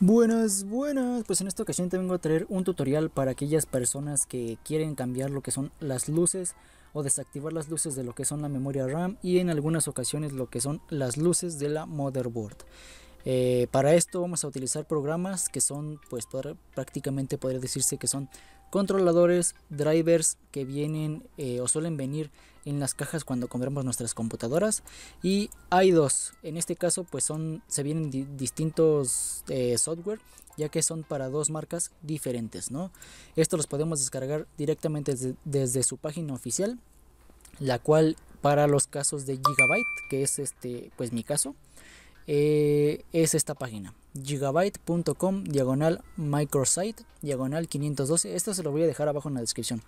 Buenas, buenas, pues en esta ocasión te vengo a traer un tutorial para aquellas personas que quieren cambiar lo que son las luces o desactivar las luces de lo que son la memoria RAM y en algunas ocasiones lo que son las luces de la motherboard. Eh, para esto vamos a utilizar programas que son pues prácticamente podría decirse que son controladores, drivers que vienen eh, o suelen venir en las cajas cuando compramos nuestras computadoras y hay dos en este caso pues son se vienen distintos eh, software ya que son para dos marcas diferentes no esto los podemos descargar directamente desde, desde, su página oficial la cual para los casos de gigabyte que es este pues mi caso eh, es esta página gigabyte.com diagonal microsite diagonal 512 esto se lo voy a dejar abajo en la descripción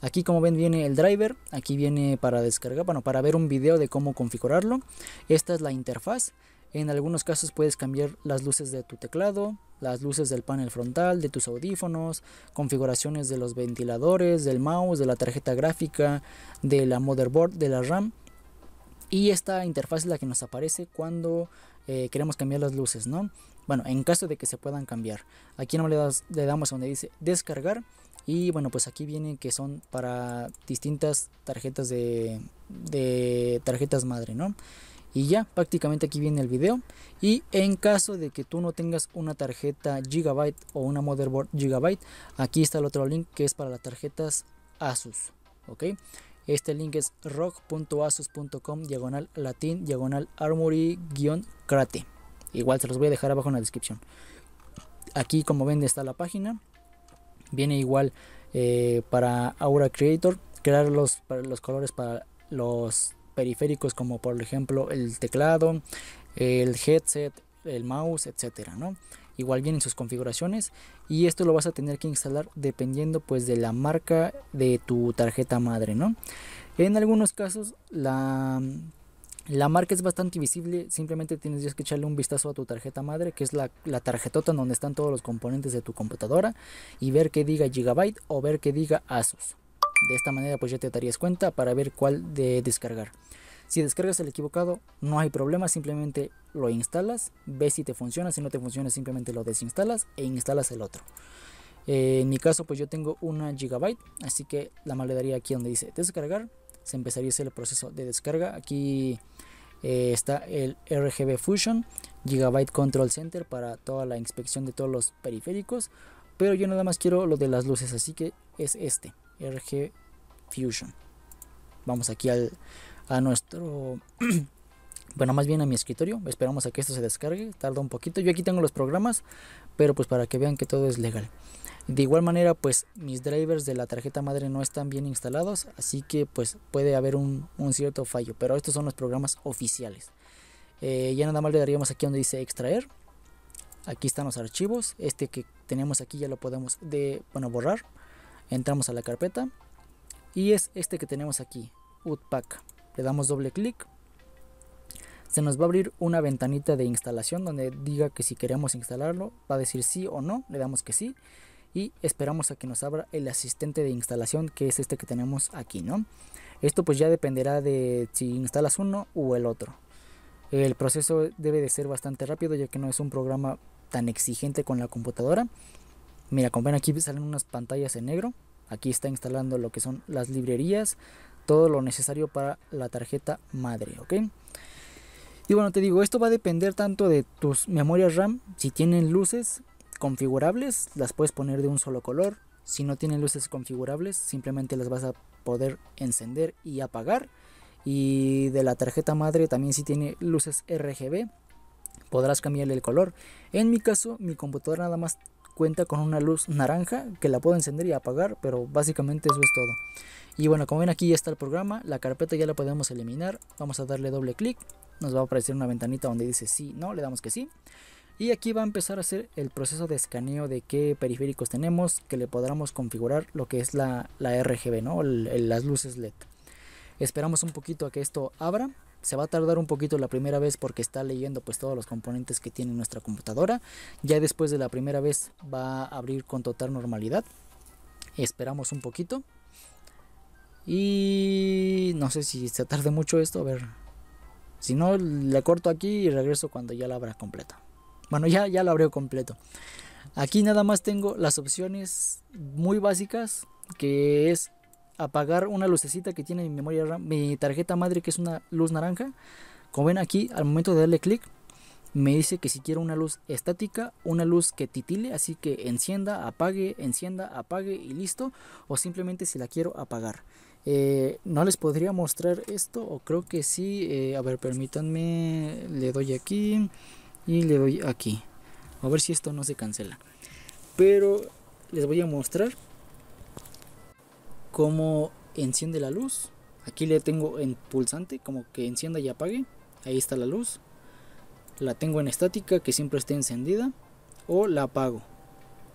aquí como ven viene el driver aquí viene para descargar bueno para ver un video de cómo configurarlo esta es la interfaz en algunos casos puedes cambiar las luces de tu teclado las luces del panel frontal, de tus audífonos, configuraciones de los ventiladores, del mouse, de la tarjeta gráfica, de la motherboard, de la RAM. Y esta interfaz es la que nos aparece cuando eh, queremos cambiar las luces, ¿no? Bueno, en caso de que se puedan cambiar. Aquí no le, das, le damos donde dice descargar. Y bueno, pues aquí viene que son para distintas tarjetas de, de tarjetas madre, ¿no? Y ya, prácticamente aquí viene el video. Y en caso de que tú no tengas una tarjeta Gigabyte o una motherboard Gigabyte, aquí está el otro link que es para las tarjetas Asus, ¿ok? Este link es rock.asus.com diagonal latín diagonal armory guión crate. Igual se los voy a dejar abajo en la descripción. Aquí como ven está la página. Viene igual eh, para Aura Creator. Crear los, colores para los periféricos como por ejemplo el teclado, el headset, el mouse, etcétera, ¿no? igual bien en sus configuraciones y esto lo vas a tener que instalar dependiendo pues de la marca de tu tarjeta madre, ¿no? En algunos casos la la marca es bastante visible, simplemente tienes que echarle un vistazo a tu tarjeta madre, que es la, la tarjetota donde están todos los componentes de tu computadora, y ver que diga Gigabyte o ver que diga Asus. De esta manera pues ya te darías cuenta para ver cuál de descargar. Si descargas el equivocado, no hay problema, simplemente lo instalas, ves si te funciona, si no te funciona simplemente lo desinstalas e instalas el otro. Eh, en mi caso pues yo tengo una gigabyte, así que la maledaría aquí donde dice descargar, se empezaría el proceso de descarga. Aquí eh, está el RGB Fusion, Gigabyte Control Center para toda la inspección de todos los periféricos. Pero yo nada más quiero lo de las luces, así que es este, RG Fusion. Vamos aquí al a nuestro... bueno, más bien a mi escritorio. Esperamos a que esto se descargue. Tarda un poquito. Yo aquí tengo los programas, pero pues para que vean que todo es legal. De igual manera, pues mis drivers de la tarjeta madre no están bien instalados, así que pues puede haber un, cierto fallo. Pero estos son los programas oficiales. Eh, ya nada más le daríamos aquí donde dice extraer. Aquí están los archivos. Este que tenemos aquí ya lo podemos de, bueno, borrar. Entramos a la carpeta. Y es este que tenemos aquí, Utpack le damos doble clic se nos va a abrir una ventanita de instalación donde diga que si queremos instalarlo va a decir sí o no le damos que sí y esperamos a que nos abra el asistente de instalación que es este que tenemos aquí no esto pues ya dependerá de si instalas uno o el otro el proceso debe de ser bastante rápido ya que no es un programa tan exigente con la computadora mira como ven aquí salen unas pantallas en negro aquí está instalando lo que son las librerías todo lo necesario para la tarjeta madre, ¿ok? Y bueno, te digo, esto va a depender tanto de tus memorias RAM, si tienen luces configurables, las puedes poner de un solo color, si no tienen luces configurables, simplemente las vas a poder encender y apagar. Y de la tarjeta madre también si tiene luces RGB, podrás cambiarle el color. En mi caso, mi computadora nada más cuenta con una luz naranja que la puedo encender y apagar, pero básicamente eso es todo. Y bueno, como ven aquí ya está el programa, la carpeta ya la podemos eliminar, vamos a darle doble clic, nos va a aparecer una ventanita donde dice sí, no, le damos que sí. Y aquí va a empezar a hacer el proceso de escaneo de qué periféricos tenemos, que le podamos configurar lo que es la, RGB, ¿no? las luces LED. Esperamos un poquito a que esto abra se va a tardar un poquito la primera vez porque está leyendo pues todos los componentes que tiene nuestra computadora. Ya después de la primera vez va a abrir con total normalidad. Esperamos un poquito. Y no sé si se tarde mucho esto, a ver. Si no, le corto aquí y regreso cuando ya la abra completa. Bueno, ya, ya la abrió completo. Aquí nada más tengo las opciones muy básicas, que es apagar una lucecita que tiene mi memoria RAM, mi tarjeta madre que es una luz naranja. Como ven aquí, al momento de darle clic, me dice que si quiero una luz estática, una luz que titile, así que encienda, apague, encienda, apague y listo, o simplemente si la quiero apagar. Eh, no les podría mostrar esto, o creo que sí, eh, a ver, permítanme, le doy aquí y le doy aquí, a ver si esto no se cancela. Pero les voy a mostrar cómo enciende la luz. Aquí le tengo en pulsante, como que encienda y apague. Ahí está la luz. La tengo en estática, que siempre esté encendida. O la apago.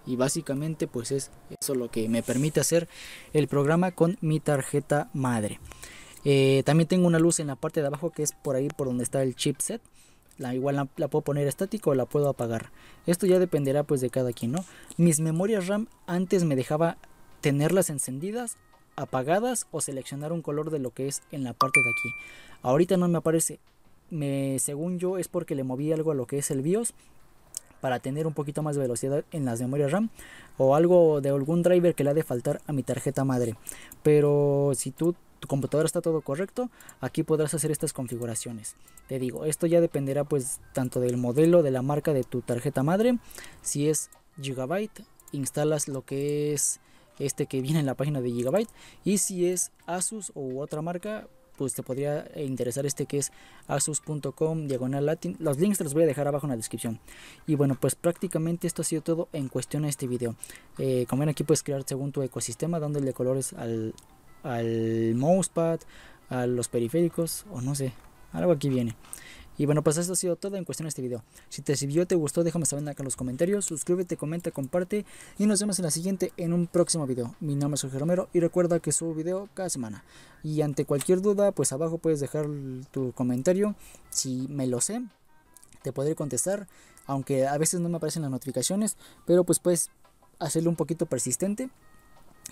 Y básicamente pues es eso lo que me permite hacer el programa con mi tarjeta madre. Eh, también tengo una luz en la parte de abajo que es por ahí por donde está el chipset. La, igual la, puedo poner estática o la puedo apagar. Esto ya dependerá pues de cada quien, ¿no? Mis memorias RAM antes me dejaba tenerlas encendidas apagadas o seleccionar un color de lo que es en la parte de aquí. Ahorita no me aparece. Me, según yo es porque le moví algo a lo que es el BIOS para tener un poquito más de velocidad en las memorias RAM o algo de algún driver que le ha de faltar a mi tarjeta madre. Pero si tú tu computadora está todo correcto, aquí podrás hacer estas configuraciones. Te digo, esto ya dependerá pues tanto del modelo, de la marca de tu tarjeta madre. Si es Gigabyte, instalas lo que es este que viene en la página de Gigabyte. Y si es Asus u otra marca, pues te podría interesar este que es asus.com diagonal latin. Los links te los voy a dejar abajo en la descripción. Y bueno, pues prácticamente esto ha sido todo en cuestión a este video. Eh, como ven aquí puedes crear según tu ecosistema, dándole colores al, al mousepad, a los periféricos o no sé, algo aquí viene. Y bueno, pues eso ha sido todo en cuestión de este video. Si te sirvió, te gustó, déjame saber acá en los comentarios. Suscríbete, comenta, comparte. Y nos vemos en la siguiente en un próximo video. Mi nombre es Jorge Romero y recuerda que subo video cada semana. Y ante cualquier duda, pues abajo puedes dejar tu comentario. Si me lo sé, te podré contestar. Aunque a veces no me aparecen las notificaciones. Pero pues puedes hacerlo un poquito persistente.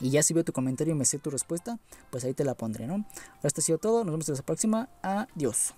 Y ya si veo tu comentario y me sé tu respuesta, pues ahí te la pondré, ¿no? esto ha sido todo, nos vemos en la próxima, adiós.